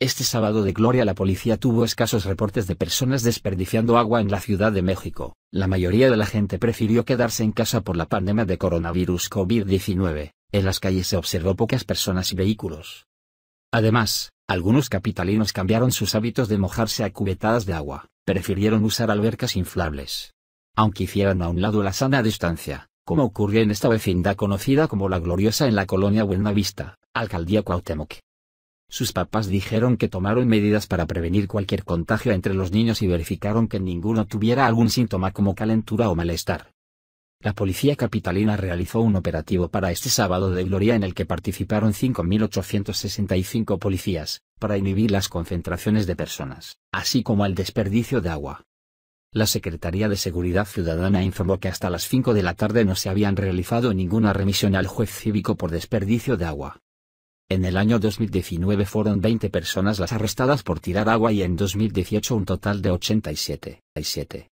Este sábado de gloria la policía tuvo escasos reportes de personas desperdiciando agua en la Ciudad de México. La mayoría de la gente prefirió quedarse en casa por la pandemia de coronavirus COVID-19. En las calles se observó pocas personas y vehículos. Además, algunos capitalinos cambiaron sus hábitos de mojarse a cubetadas de agua, prefirieron usar albercas inflables. Aunque hicieran a un lado la sana distancia, como ocurrió en esta vecindad conocida como La Gloriosa en la colonia Buenavista, Alcaldía Cuauhtémoc. Sus papás dijeron que tomaron medidas para prevenir cualquier contagio entre los niños y verificaron que ninguno tuviera algún síntoma como calentura o malestar. La policía capitalina realizó un operativo para este sábado de gloria en el que participaron 5.865 policías, para inhibir las concentraciones de personas, así como el desperdicio de agua. La Secretaría de Seguridad Ciudadana informó que hasta las 5 de la tarde no se habían realizado ninguna remisión al juez cívico por desperdicio de agua. En el año 2019 fueron 20 personas las arrestadas por tirar agua y en 2018 un total de 87.